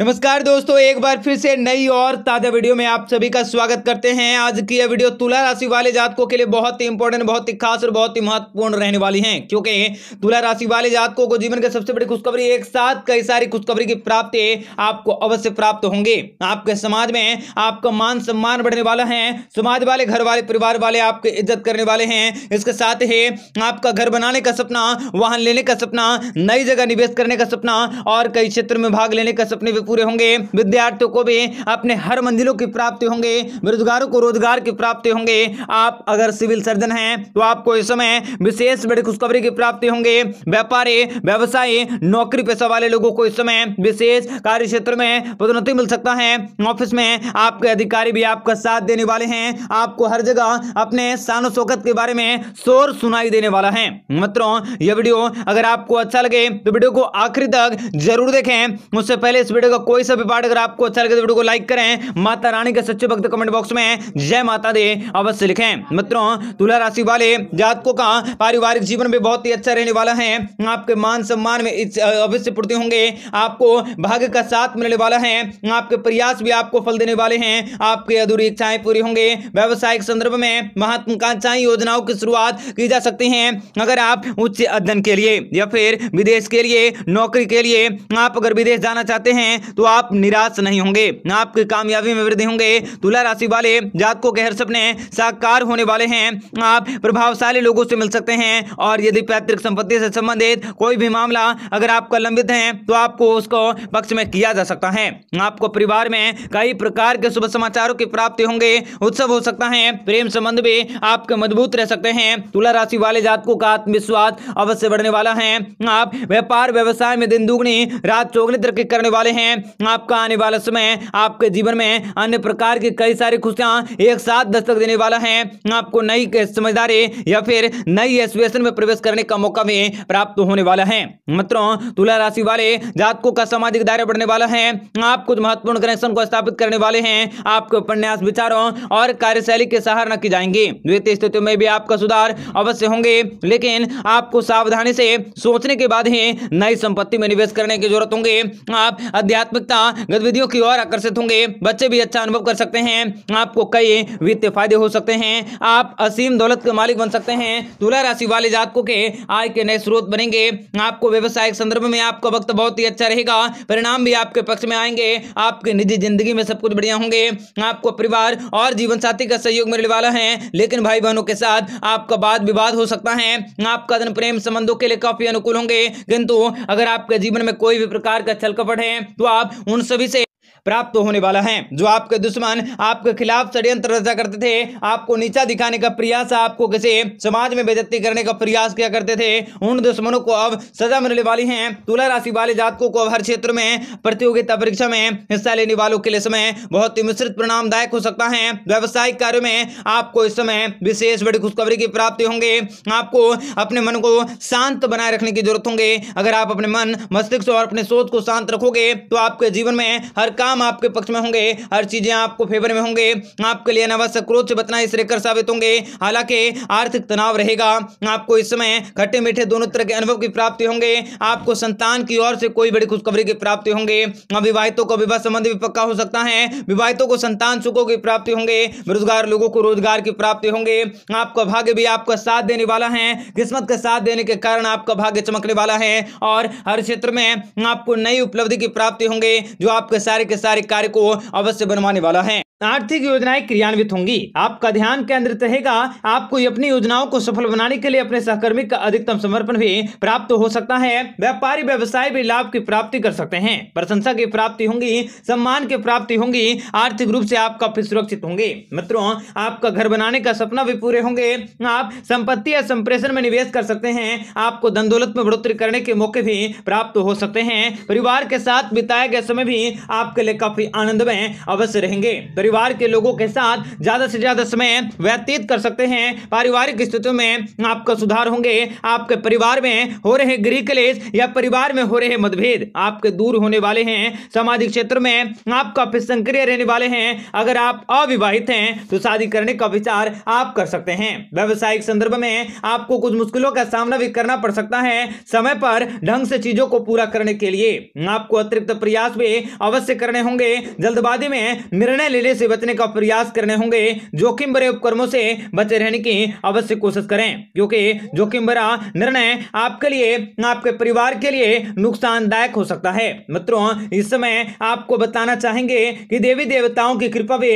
नमस्कार दोस्तों एक बार फिर से नई और ताज़ा वीडियो में आप सभी का स्वागत करते हैं आज की यह वीडियो तुला राशि वाले जातकों के लिए बहुत ही इंपॉर्टेंट बहुत ही खास और बहुत ही महत्वपूर्ण रहने वाली है क्योंकि तुला राशि वाले जातकों को जीवन के सबसे बड़ी खुशखबरी एक साथ कई सारी खुशखबरी की प्राप्ति आपको अवश्य प्राप्त होंगे आपके समाज में आपका मान सम्मान बढ़ने वाला है समाज वाले घर वाले परिवार वाले आपकी इज्जत करने वाले हैं इसके साथ ही आपका घर बनाने का सपना वाहन लेने का सपना नई जगह निवेश करने का सपना और कई क्षेत्र में भाग लेने का सपने पूरे होंगे विद्यार्थियों को भी अपने हर मंजिलों की प्राप्ति होंगे बेरोजगारों को रोजगार की प्राप्ति होंगे आप अगर सिविल सर्जन हैं तो आपको इस समय विशेष बड़ी खुशखबरी की प्राप्ति होंगे व्यापारी व्यवसायी नौकरी पेशा वाले लोगों को इस समय विशेष कार्य क्षेत्र में पदोन्नति मिल सकता है ऑफिस में आपके अधिकारी भी आपका साथ देने वाले हैं आपको हर जगह अपने शान शौकत के बारे में शोर सुनाई देने वाला है मित्रों यह वीडियो अगर आपको अच्छा लगे तो वीडियो को आखिरी तक जरूर देखें उससे पहले इस वीडियो का कोई सा भी पार्ट अगर आपको अच्छा लगे तो वीडियो को लाइक करें माता रानी के सच्चे भक्त कमेंट बॉक्स में जय माता दे अवश्य लिखें मित्रों तुला राशि वाले जातकों का पारिवारिक जीवन भी बहुत ही अच्छा रहने वाला है आपके मान सम्मान में अवश्य पूर्ति होंगे आपको भाग्य का साथ मिलने वाला है आपके प्रयास भी आपको फल देने वाले हैं आपकी अधूरी इच्छाएं पूरी होंगे व्यवसायिक संदर्भ में महत्वाकांक्षाएं योजनाओं की शुरुआत की जा सकती है अगर आप उच्च अध्ययन के लिए या फिर विदेश के लिए नौकरी के लिए आप अगर विदेश जाना चाहते हैं तो आप निराश नहीं होंगे आपकी कामयाबी में वृद्धि होंगे तुला राशि वाले जातकों के हर सपने साकार होने वाले हैं आप प्रभावशाली लोगों से मिल सकते हैं और यदि पैतृक संपत्ति से संबंधित कोई भी मामला अगर आपका लंबित है तो आपको उसको पक्ष में किया जा सकता है आपको परिवार में कई प्रकार के शुभ समाचारों की प्राप्ति होंगे उत्सव हो सकता है प्रेम संबंध भी आपके मजबूत रह सकते हैं तुला राशि वाले जातकों का आत्मविश्वास अवश्य बढ़ने वाला है आप व्यापार व्यवसाय में दिन दुगनी रात चौगनी तरक्की करने वाले हैं में आपका आने वाला समय आपके जीवन में अन्य प्रकार के कई सारी खुशियां एक साथ दस्तक देने वाला है आपको नई समझदारी या फिर नई एसोसिएशन में प्रवेश करने का मौका भी प्राप्त होने वाला है मित्रों तुला राशि वाले जातकों का सामाजिक दायरा बढ़ने वाला है आप कुछ महत्वपूर्ण कनेक्शन को स्थापित करने वाले हैं आपके उपन्यास विचारों और कार्यशैली के सहारा की जाएंगे द्वितीय स्थिति में भी आपका सुधार अवश्य होंगे लेकिन आपको सावधानी से सोचने के बाद ही नई संपत्ति में निवेश करने की जरूरत होंगे आप अध्याय आध्यात्मिकता गतिविधियों की ओर आकर्षित होंगे बच्चे भी अच्छा अनुभव कर सकते हैं आपको कई वित्तीय फायदे हो सकते हैं आप असीम दौलत के मालिक बन सकते हैं तुला राशि वाले जातकों के आय के नए स्रोत बनेंगे आपको व्यवसायिक संदर्भ में आपका वक्त बहुत ही अच्छा रहेगा परिणाम भी आपके पक्ष में आएंगे आपके निजी जिंदगी में सब कुछ बढ़िया होंगे आपको परिवार और जीवन साथी का सहयोग मिलने वाला है लेकिन भाई बहनों के साथ आपका वाद विवाद हो सकता है आपका धन प्रेम संबंधों के लिए काफी अनुकूल होंगे किंतु अगर आपके जीवन में कोई भी प्रकार का छलकपट है तो आप उन सभी से प्राप्त होने वाला है जो आपके दुश्मन आपके खिलाफ षड्यंत्र रचा करते थे आपको नीचा दिखाने का प्रयास आपको किसी समाज में बेजती करने का प्रयास किया करते थे उन दुश्मनों को अब सजा मिलने वाली है तुला राशि वाले जातकों को अब हर क्षेत्र में प्रतियोगिता परीक्षा में हिस्सा लेने वालों के लिए समय बहुत ही मिश्रित परिणामदायक हो सकता है व्यावसायिक कार्यो में आपको इस समय विशेष बड़ी खुशखबरी की प्राप्ति होंगे आपको अपने मन को शांत बनाए रखने की जरूरत होंगे अगर आप अपने मन मस्तिष्क और अपने सोच को शांत रखोगे तो आपके जीवन में हर काम काम आपके पक्ष में होंगे हर चीजें आपको फेवर में होंगे आपके लिए अनावश्यक क्रोध से बचना इस रेखर साबित होंगे हालांकि आर्थिक तनाव रहेगा आपको इस समय खट्टे मीठे दोनों तरह के अनुभव की प्राप्ति होंगे आपको संतान की ओर से कोई बड़ी खुशखबरी की प्राप्ति होंगे अविवाहितों को विवाह संबंध भी पक्का हो सकता है विवाहितों को संतान सुखों की प्राप्ति होंगे बेरोजगार लोगों को रोजगार की प्राप्ति होंगे आपका भाग्य भी आपका साथ देने वाला है किस्मत का साथ देने के कारण आपका भाग्य चमकने वाला है और हर क्षेत्र में आपको नई उपलब्धि की प्राप्ति होंगे जो आपके सारे के सारे कार्य को अवश्य बनवाने वाला है आर्थिक योजनाएं क्रियान्वित होंगी आपका ध्यान केंद्रित रहेगा आपको अपनी योजनाओं को सफल बनाने के लिए अपने सहकर्मी का अधिकतम समर्पण भी प्राप्त हो सकता है व्यापारी व्यवसाय भी लाभ की प्राप्ति कर सकते हैं प्रशंसा की प्राप्ति होंगी सम्मान की प्राप्ति होंगी आर्थिक रूप से आपका काफी सुरक्षित होंगे मित्रों आपका घर बनाने का सपना भी पूरे होंगे आप संपत्ति या संप्रेषण में निवेश कर सकते हैं आपको धन दौलत में बढ़ोतरी करने के मौके भी प्राप्त हो सकते हैं परिवार के साथ बिताए गए समय भी आपके लिए काफी आनंदमय अवश्य रहेंगे परिवार के लोगों के साथ ज़्यादा से ज़्यादा समय व्यतीत कर सकते हैं पारिवारिक स्थितियों में आपका सुधार होंगे आपके परिवार में हो रहे गृह क्लेश या परिवार में हो रहे मतभेद आपके दूर होने वाले हैं सामाजिक क्षेत्र में आप काफी सक्रिय रहने वाले हैं अगर आप अविवाहित हैं तो शादी करने का विचार आप कर सकते हैं व्यवसायिक संदर्भ में आपको कुछ मुश्किलों का सामना भी करना पड़ सकता है समय पर ढंग से चीजों को पूरा करने के लिए आपको अतिरिक्त प्रयास भी अवश्य करने होंगे जल्दबाजी में निर्णय लेने से बचने का प्रयास करने होंगे जोखिम भरे उपक्रमों से बचे रहने की अवश्य कोशिश करें क्योंकि जोखिम भरा निर्णय आपके लिए आपके परिवार के लिए नुकसानदायक हो सकता है मित्रों इस समय आपको बताना चाहेंगे कि देवी देवताओं की कृपा भी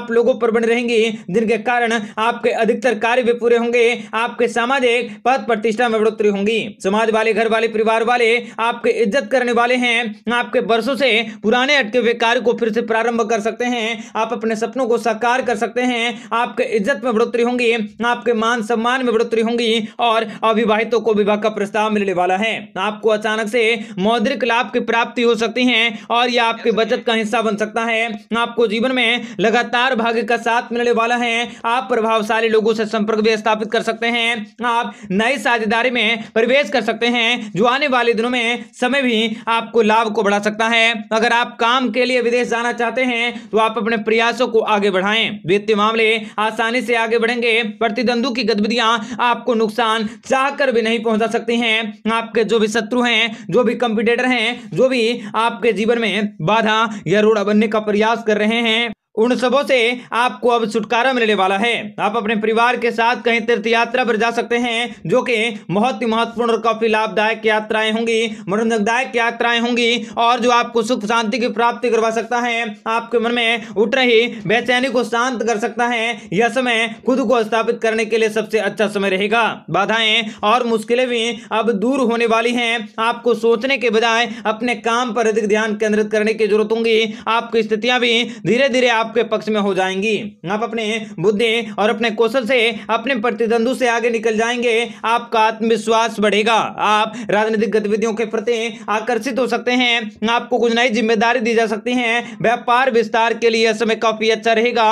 आप लोगों पर बन रहेंगी जिनके कारण आपके अधिकतर कार्य भी पूरे होंगे आपके सामाजिक पद प्रतिष्ठा में बढ़ोतरी होंगी समाज वाले घर वाले परिवार वाले आपके इज्जत करने वाले हैं आपके वर्षों से पुराने अटके हुए कार्य को फिर से प्रारंभ कर सकते हैं आप आप अपने सपनों को साकार कर सकते हैं आपके इज्जत में बढ़ोतरी होंगी आपके मान सम्मान में बढ़ोतरी होंगी और अविवाहितों को विवाह का प्रस्ताव मिलने वाला है आपको अचानक से मौद्रिक लाभ की प्राप्ति हो सकती है और यह आपके बचत का हिस्सा बन सकता है आपको जीवन में लगातार भाग्य का साथ मिलने वाला है आप प्रभावशाली लोगों से संपर्क भी स्थापित कर सकते हैं आप नई साझेदारी में प्रवेश कर सकते हैं जो आने वाले दिनों में समय भी आपको लाभ को बढ़ा सकता है अगर आप काम के लिए विदेश जाना चाहते हैं तो आप अपने प्रयासों को आगे बढ़ाएं वित्तीय मामले आसानी से आगे बढ़ेंगे प्रतिद्वंदों की गतिविधियां आपको नुकसान चाहकर भी नहीं पहुंचा सकती हैं आपके जो भी शत्रु हैं जो भी कंपिटेटर हैं जो भी आपके जीवन में बाधा या रोड़ा बनने का प्रयास कर रहे हैं उन सबों से आपको अब छुटकारा मिलने वाला है आप अपने परिवार के साथ कहीं तीर्थ यात्रा पर जा सकते हैं जो कि बहुत ही महत्वपूर्ण और काफी लाभदायक यात्राएं होंगी मनोरंजकदायक यात्राएं होंगी और जो आपको सुख शांति की प्राप्ति करवा सकता है आपके मन में उठ रही बेचैनी को शांत कर सकता है यह समय खुद को स्थापित करने के लिए सबसे अच्छा समय रहेगा बाधाएं और मुश्किलें भी अब दूर होने वाली है आपको सोचने के बजाय अपने काम पर अधिक ध्यान केंद्रित करने की जरूरत होंगी आपकी स्थितियां भी धीरे धीरे आपके पक्ष में हो जाएंगी आप अपने बुद्धि और अपने कौशल से अपने प्रतिद्वंदु से आगे निकल जाएंगे आपका आत्मविश्वास बढ़ेगा आप राजनीतिक गतिविधियों के प्रति आकर्षित हो सकते हैं आपको कुछ नई जिम्मेदारी दी जा सकती है व्यापार विस्तार के लिए समय काफी अच्छा रहेगा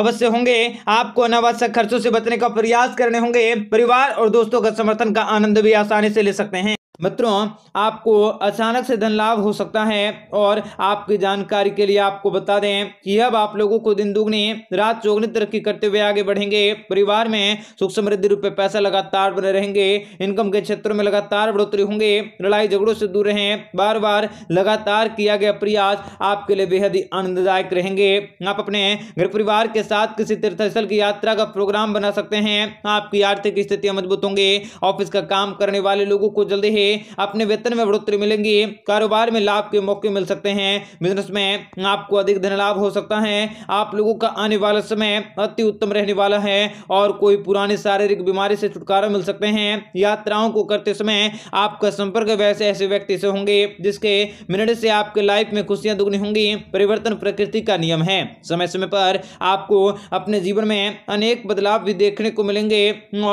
अवश्य होंगे आपको अनावश्यक खर्चों से बचने का प्रयास करने होंगे परिवार और दोस्तों का समर्थन का आनंद भी आसानी से ले सकते हैं मित्रों आपको अचानक से धन लाभ हो सकता है और आपकी जानकारी के लिए आपको बता दें कि अब आप लोगों को दिन दुगनी रात चौगनी तरक्की करते हुए आगे बढ़ेंगे परिवार में सुख समृद्धि में पैसा लगातार बने रहेंगे इनकम के क्षेत्र में लगातार बढ़ोतरी होंगे लड़ाई झगड़ों से दूर रहें बार बार लगातार किया गया प्रयास आपके लिए बेहद ही आनंददायक रहेंगे आप अपने घर परिवार के साथ किसी तीर्थस्थल की यात्रा का प्रोग्राम बना सकते हैं आपकी आर्थिक स्थितियाँ मजबूत होंगे ऑफिस का काम करने वाले लोगों को जल्दी ही अपने वेतन में बढ़ोतरी मिलेंगी कारोबार में लाभ के मौके मिल सकते हैं बिजनेस में आपको अधिक धन लाभ हो सकता है आप लोगों का आने वाला समय अति उत्तम रहने वाला है और कोई पुरानी शारीरिक बीमारी से छुटकारा मिल सकते हैं यात्राओं को करते समय आपका संपर्क वैसे ऐसे व्यक्ति से होंगे जिसके मिनट से आपके लाइफ में खुशियां दुगनी होंगी परिवर्तन प्रकृति का नियम है समय समय पर आपको अपने जीवन में अनेक बदलाव भी देखने को मिलेंगे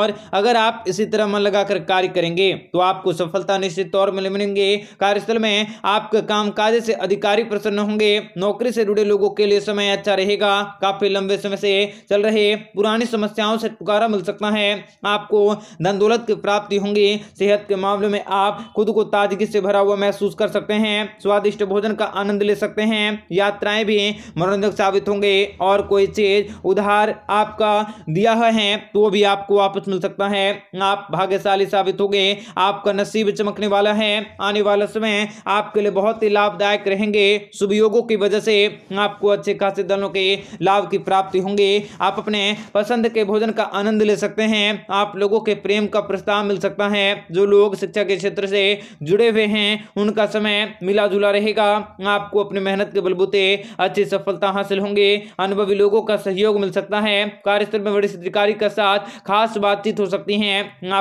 और अगर आप इसी तरह मन लगाकर कार्य करेंगे तो आपको सफलता सफलता निश्चित तौर में मिलेंगे कार्यस्थल में आपके काम काज से अधिकारी प्रसन्न होंगे नौकरी से जुड़े लोगों के लिए समय अच्छा रहेगा काफी लंबे समय से चल रहे पुरानी समस्याओं से छुटकारा मिल सकता है आपको धन दौलत की प्राप्ति होंगी सेहत के मामले में आप खुद को ताजगी से भरा हुआ महसूस कर सकते हैं स्वादिष्ट भोजन का आनंद ले सकते हैं यात्राएं भी मनोरंजक साबित होंगे और कोई चीज उधार आपका दिया है तो भी आपको वापस मिल सकता है आप भाग्यशाली साबित होंगे आपका नसीब चमकने वाला है आने वाला समय आपके लिए बहुत ही लाभदायक रहेंगे शुभ योगों की वजह से आपको अच्छे खासे धनों के लाभ की प्राप्ति होंगे आप अपने पसंद के भोजन का आनंद ले सकते हैं आप लोगों के प्रेम का प्रस्ताव मिल सकता है जो लोग शिक्षा के क्षेत्र से जुड़े हुए हैं उनका समय मिला जुला रहेगा आपको अपनी मेहनत के बलबूते अच्छी सफलता हासिल होंगे अनुभवी लोगों का सहयोग मिल सकता है कार्यस्थल में वरिष्ठ अधिकारी के साथ खास बातचीत हो सकती है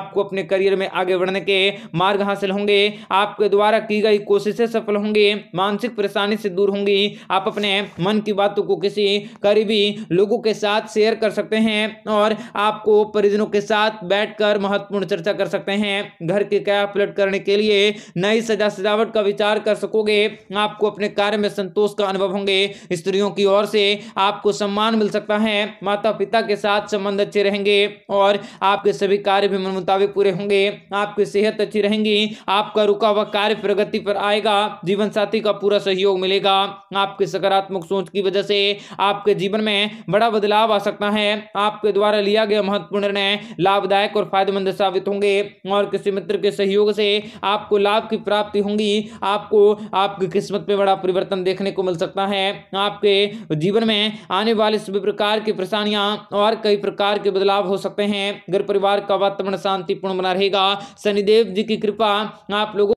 आपको अपने करियर में आगे बढ़ने के मार्ग हासिल होंगे आपके द्वारा की गई कोशिशें सफल होंगी मानसिक परेशानी से दूर होंगी आप अपने मन की बातों को किसी करीबी लोगों के साथ शेयर कर सकते हैं और आपको परिजनों के साथ बैठकर महत्वपूर्ण चर्चा कर सकते हैं घर के क्या पलट करने के लिए नई सजा सजावट का विचार कर सकोगे आपको अपने कार्य में संतोष का अनुभव होंगे स्त्रियों की ओर से आपको सम्मान मिल सकता है माता पिता के साथ संबंध अच्छे रहेंगे और आपके सभी कार्य भी मन मुताबिक पूरे होंगे आपकी सेहत अच्छी रहेंगी ही आपका रुका हुआ कार्य प्रगति पर आएगा जीवन साथी का पूरा सहयोग मिलेगा आपके सकारात्मक सोच की वजह से आपके जीवन में बड़ा बदलाव आ सकता है आपके द्वारा लिया गया महत्वपूर्ण निर्णय लाभदायक और फायदेमंद साबित होंगे और किसी मित्र के सहयोग से आपको लाभ की प्राप्ति होंगी आपको आपकी किस्मत में बड़ा परिवर्तन देखने को मिल सकता है आपके जीवन में आने वाले सभी प्रकार की परेशानियां और कई प्रकार के बदलाव हो सकते हैं घर परिवार का वातावरण शांतिपूर्ण बना रहेगा शनिदेव जी की कृपा आप लोगों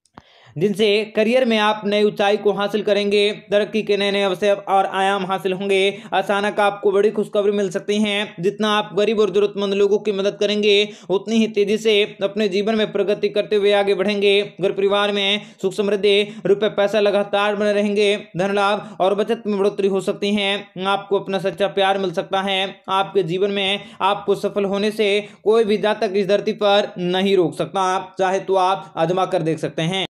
जिनसे करियर में आप नई ऊंचाई को हासिल करेंगे तरक्की के नए नए अवसर और आयाम हासिल होंगे अचानक आपको बड़ी खुशखबरी मिल सकती है जितना आप गरीब और जरूरतमंद लोगों की मदद करेंगे उतनी ही तेजी से अपने जीवन में प्रगति करते हुए आगे बढ़ेंगे घर परिवार में सुख समृद्धि रुपये पैसा लगातार बने रहेंगे धन लाभ और बचत में बढ़ोतरी हो सकती है आपको अपना सच्चा प्यार मिल सकता है आपके जीवन में आपको सफल होने से कोई भी जातक इस धरती पर नहीं रोक सकता चाहे तो आप आजमा कर देख सकते हैं